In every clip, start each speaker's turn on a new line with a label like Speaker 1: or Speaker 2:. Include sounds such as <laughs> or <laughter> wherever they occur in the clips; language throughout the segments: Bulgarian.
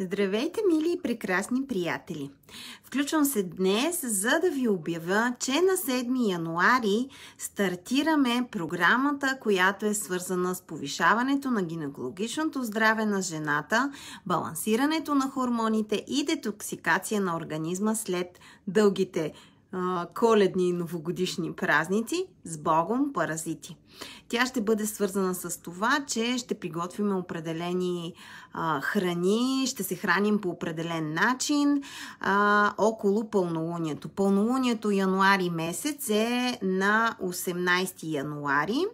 Speaker 1: Здравейте, мили и прекрасни приятели! Включвам се днес, за да ви обявя, че на 7 януари стартираме програмата, която е свързана с повишаването на гинекологичното здраве на жената, балансирането на хормоните и детоксикация на организма след дългите коледни и новогодишни празници с Богом паразити. Тя ще бъде свързана с това, че ще приготвим определени а, храни, ще се храним по определен начин а, около пълнолунието. Пълнолунието януари месец е на 18 януари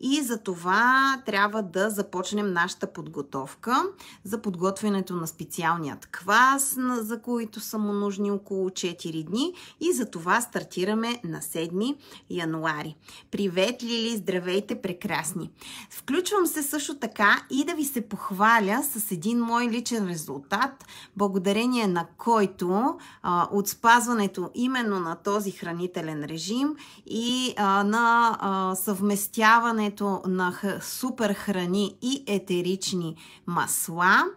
Speaker 1: и за това трябва да започнем нашата подготовка за подготвянето на специалният квас, за които са му нужни около 4 дни и за това това стартираме на 7 януари. Привет, Лили! Здравейте, прекрасни! Включвам се също така и да ви се похваля с един мой личен резултат, благодарение на който а, от спазването именно на този хранителен режим и а, на а, съвместяването на супер храни и етерични масла –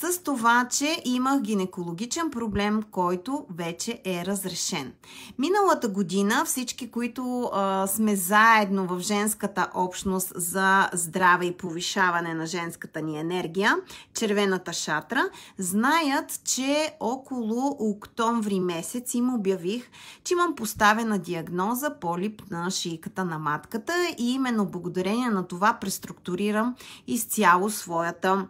Speaker 1: с това, че имах гинекологичен проблем, който вече е разрешен. Миналата година всички, които а, сме заедно в женската общност за здраве и повишаване на женската ни енергия, червената шатра, знаят, че около октомври месец им обявих, че имам поставена диагноза полип на шийката на матката и именно благодарение на това преструктурирам изцяло своята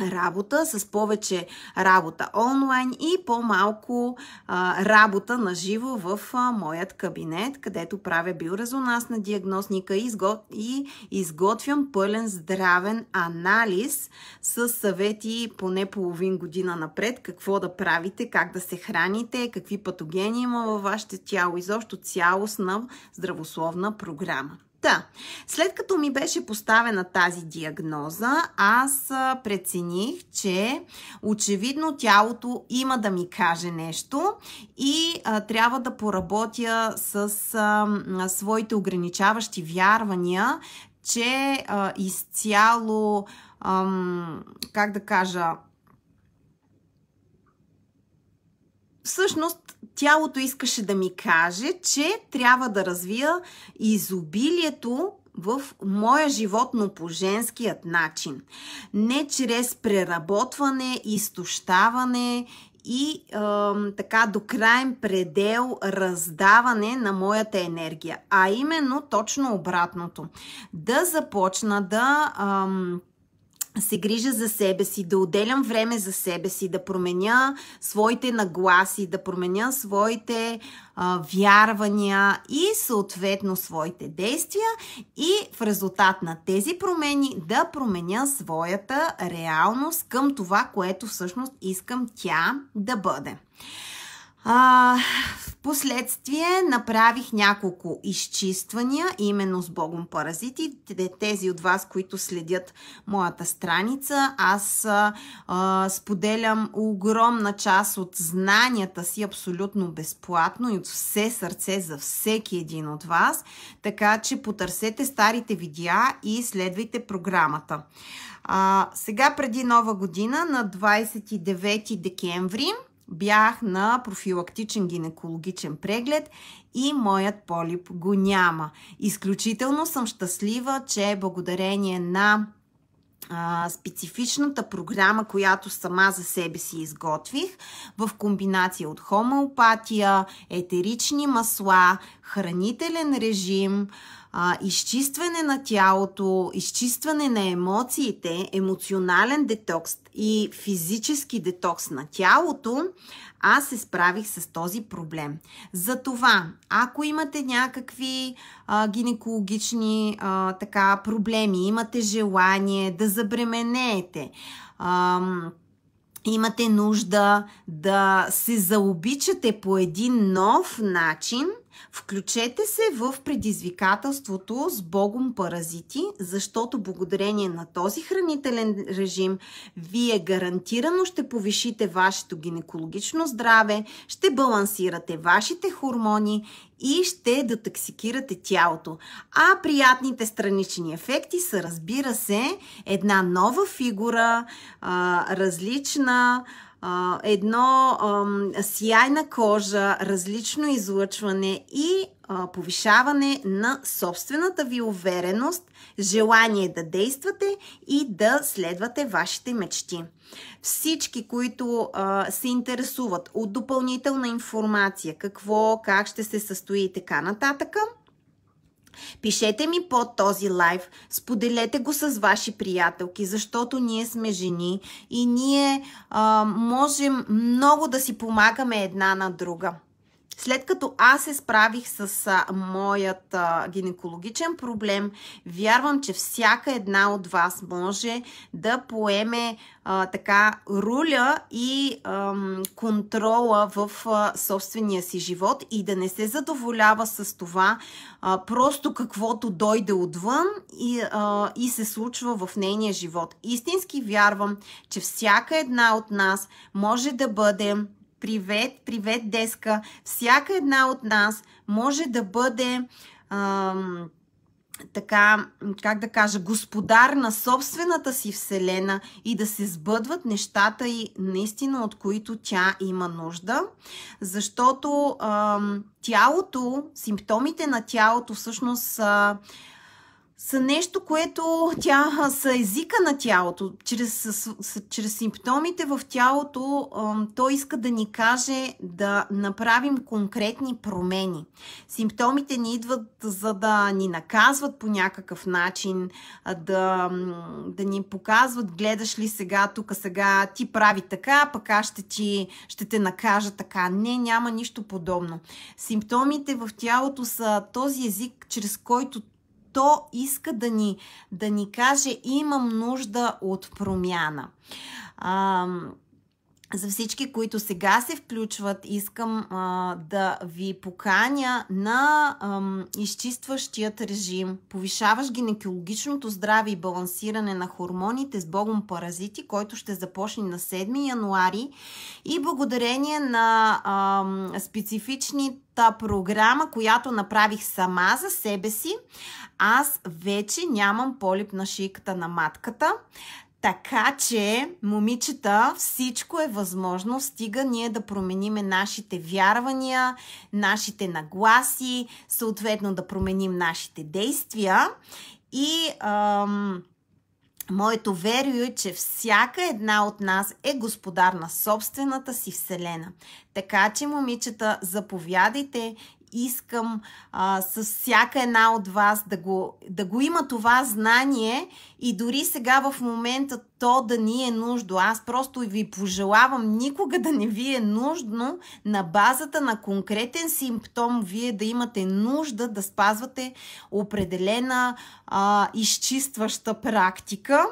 Speaker 1: работа, с повече работа онлайн и по-малко а, работа на живо в а, моят кабинет, където правя биорезонансна диагностика и, изгот... и изготвям пълен здравен анализ с съвети поне половин година напред, какво да правите, как да се храните, какви патогени има във вашето тяло, изобщо цялостна здравословна програма. Та, след като ми беше поставена тази диагноза, аз прецених, че очевидно тялото има да ми каже нещо и а, трябва да поработя с а, своите ограничаващи вярвания, че а, изцяло, а, как да кажа, всъщност тялото искаше да ми каже, че трябва да развия изобилието в моя живот, но по женският начин. Не чрез преработване, изтощаване и е, така до крайен предел раздаване на моята енергия. А именно точно обратното. Да започна да. Е, се грижа за себе си, да отделям време за себе си, да променя своите нагласи, да променя своите а, вярвания и съответно своите действия и в резултат на тези промени да променя своята реалност към това, което всъщност искам тя да бъде. А, Последствие направих няколко изчиствания, именно с Богом паразити. Тези от вас, които следят моята страница, аз а, споделям огромна част от знанията си абсолютно безплатно и от все сърце за всеки един от вас. Така че потърсете старите видеа и следвайте програмата. А, сега преди нова година, на 29 декември, бях на профилактичен гинекологичен преглед и моят полип го няма. Изключително съм щастлива, че благодарение на специфичната програма, която сама за себе си изготвих, в комбинация от хомеопатия, етерични масла, хранителен режим, а, изчистване на тялото, изчистване на емоциите, емоционален детокс и физически детокс на тялото, аз се справих с този проблем. Затова, ако имате някакви а, гинекологични а, така, проблеми, имате желание да забременеете, а, имате нужда да се заобичате по един нов начин – Включете се в предизвикателството с Богом паразити, защото благодарение на този хранителен режим вие гарантирано ще повишите вашето гинекологично здраве, ще балансирате вашите хормони и ще детоксикирате тялото. А приятните странични ефекти са, разбира се, една нова фигура, различна, едно сияйна кожа, различно излъчване и повишаване на собствената ви увереност, желание да действате и да следвате вашите мечти. Всички, които а, се интересуват от допълнителна информация, какво, как ще се състои и така нататък, Пишете ми под този лайв, споделете го с ваши приятелки, защото ние сме жени и ние а, можем много да си помагаме една на друга. След като аз се справих с а, моят а, гинекологичен проблем, вярвам, че всяка една от вас може да поеме а, така руля и а, контрола в а, собствения си живот и да не се задоволява с това а, просто каквото дойде отвън и, а, и се случва в нейния живот. Истински вярвам, че всяка една от нас може да бъде Привет, привет, деска! Всяка една от нас може да бъде ам, така, как да кажа, господар на собствената си вселена и да се сбъдват нещата и наистина от които тя има нужда, защото ам, тялото, симптомите на тялото всъщност са са нещо, което тя са езика на тялото. Чрез, с, с, чрез симптомите в тялото той иска да ни каже да направим конкретни промени. Симптомите ни идват за да ни наказват по някакъв начин, да, да ни показват гледаш ли сега, тук сега ти прави така, пък аз ще, ти, ще те накажа така. Не, няма нищо подобно. Симптомите в тялото са този език, чрез който то иска да ни, да ни каже, имам нужда от промяна. А, за всички, които сега се включват, искам а, да ви поканя на а, изчистващият режим, повишаваш гинекологичното здраве и балансиране на хормоните с богом паразити, който ще започне на 7 януари и благодарение на а, специфичната програма, която направих сама за себе си, аз вече нямам полип на шийката на матката. Така че, момичета, всичко е възможно, стига ние да промениме нашите вярвания, нашите нагласи, съответно да променим нашите действия. И ам, моето верю е, че всяка една от нас е господар на собствената си вселена. Така че, момичета, заповядайте искам а, с всяка една от вас да го, да го има това знание и дори сега в момента то да ни е нужно. Аз просто ви пожелавам никога да не ви е нужно на базата на конкретен симптом вие да имате нужда да спазвате определена а, изчистваща практика.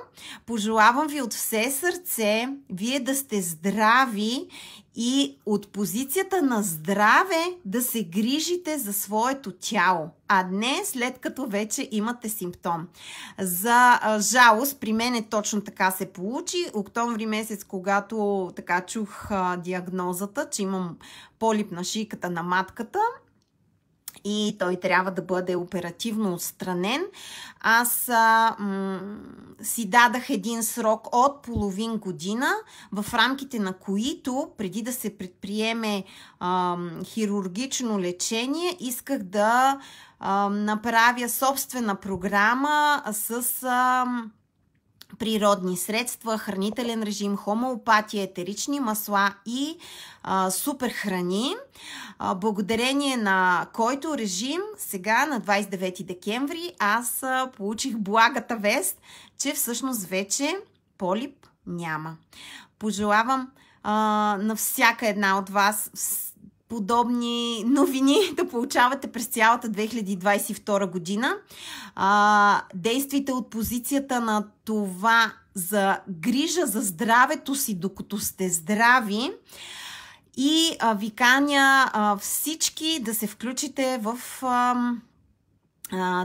Speaker 1: Пожелавам ви от все сърце вие да сте здрави и от позицията на здраве да се грижите за своето тяло а не след като вече имате симптом. За жалост, при е точно така се получи. Октомври месец, когато така чух диагнозата, че имам полип на шийката на матката – и той трябва да бъде оперативно отстранен. Аз а, м- си дадах един срок от половин година, в рамките на които, преди да се предприеме а, хирургично лечение, исках да а, направя собствена програма с. А, природни средства, хранителен режим, хомеопатия, етерични масла и а, суперхрани, а, благодарение на който режим сега на 29 декември аз а, получих благата вест, че всъщност вече полип няма. Пожелавам а, на всяка една от вас подобни новини <laughs> да получавате през цялата 2022 година. А, действайте от позицията на това за грижа за здравето си, докато сте здрави. И а, ви каня а, всички да се включите в. А,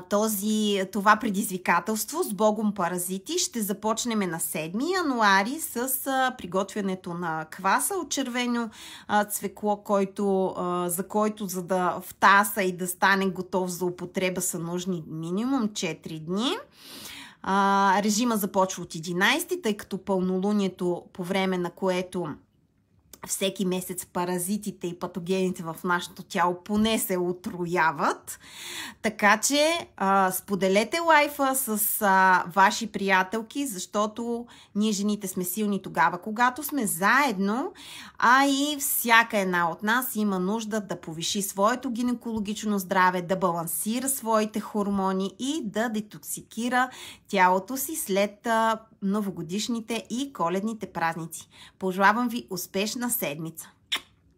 Speaker 1: този, това предизвикателство с Богом паразити. Ще започнем на 7 януари с а, приготвянето на кваса от червено а, цвекло, който, а, за който за да втаса и да стане готов за употреба са нужни минимум 4 дни. А, режима започва от 11, тъй като пълнолунието по време на което всеки месец паразитите и патогените в нашето тяло поне се отрояват. Така че а, споделете лайфа с а, ваши приятелки, защото ние жените сме силни тогава, когато сме заедно, а и всяка една от нас има нужда да повиши своето гинекологично здраве, да балансира своите хормони и да детоксикира тялото си след а, новогодишните и коледните празници. Пожелавам ви успешна седмица.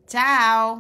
Speaker 1: Чао!